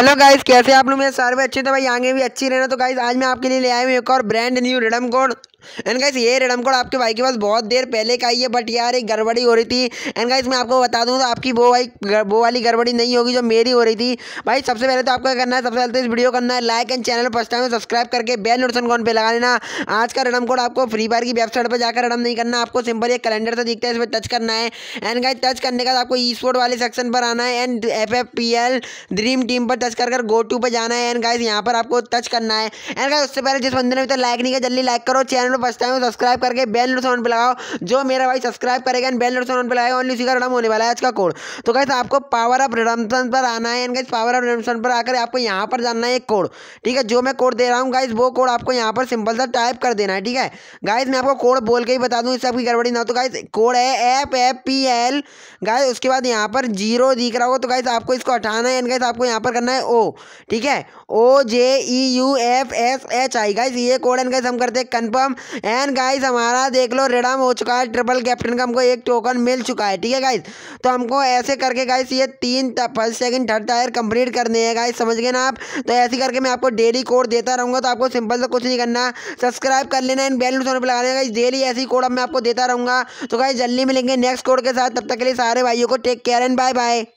hello guys कैसे आप लोग मेरे सारे अच्छे थे भाई आगे भी अच्छी रहना तो गाइस आज मैं आपके लिए ले आया हूँ एक और brand new redeem code and guys ये रेडम कोड आपके भाई के पास बहुत देर पहले का ही है बट यार एक गड़बड़ी हो रही थी एंड गाइस मैं आपको बता दूं तो आपकी वो भाई वो वाली गड़बड़ी नहीं होगी जो मेरी हो रही थी भाई सबसे पहले तो आपको क्या करना है सबसे पहले तो इस वीडियो करना है like and channel first time subscribe करके बेल नोटिसन कॉन पे लगा लेना आज का रेडम कोड आपको फ्री फायर की वेबसाइट पर जाकर रेडम नहीं करना आपको सिंपल एक कैलेंडर से दिखता है इस पर टच करना है एंड गाइस टच करने का आपको ई स्पोर्ट वाले सेक्शन पर आना है and F F P L dream team पर टच कर गो टू पर जाना है एंड गाइस यहाँ पर आपको टच करना है एंड गाइस उससे पहले जिस बंदे ने अभी तक लाइक नहीं किया जल्दी लाइक करो चैनल चैनल पर फर्स्ट टाइम सब्सक्राइब करके बेल नोटिफिकेशन पर लगाओ जो मेरा भाई सब्सक्राइब करेगा एंड बेल नोटिफिकेशन पर लगाएगा ऑनली उसी का रडम होने वाला है आज का कोड तो कैसे आपको पावर ऑफ रिडम्पन पर आना है एंड पावर ऑफ रिडम्पन पर आकर आपको यहाँ पर जानना है एक कोड ठीक है जो मैं कोड दे रहा हूँ गाइज वो कोड आपको यहाँ पर सिंपल सा टाइप कर देना है ठीक है गाइज मैं आपको कोड बोल के ही बता दूँ इससे आपकी गड़बड़ी ना हो तो गाइज कोड है F F P L guys उसके बाद यहाँ पर जीरो दिख रहा होगा तो गाइज आपको इसको हटाना है एंड गाइज आपको यहाँ पर करना है ओ ठीक है O J E U F S H I guys ये कोड एंड गाइज हम करते हैं कन्फर्म एंड गाइज हमारा देख लो रेडम हो चुका है ट्रिपल कैप्टन का हमको एक टोकन मिल चुका है ठीक है गाइज तो हमको ऐसे करके गाइस ये तीन first second third tier complete करने हैं गाइज समझ गए ना आप तो ऐसे करके मैं आपको डेली कोड देता रहूँगा तो आपको सिंपल से कुछ नहीं करना सब्सक्राइब कर लेना एंड बेल सोने पर लगा लेना डेली ऐसी कोड अब मैं आपको देता रहूँगा तो गाइज जल्दी मिलेंगे नेक्स्ट कोड के साथ तब तक के लिए सारे भाइयों को take care and bye bye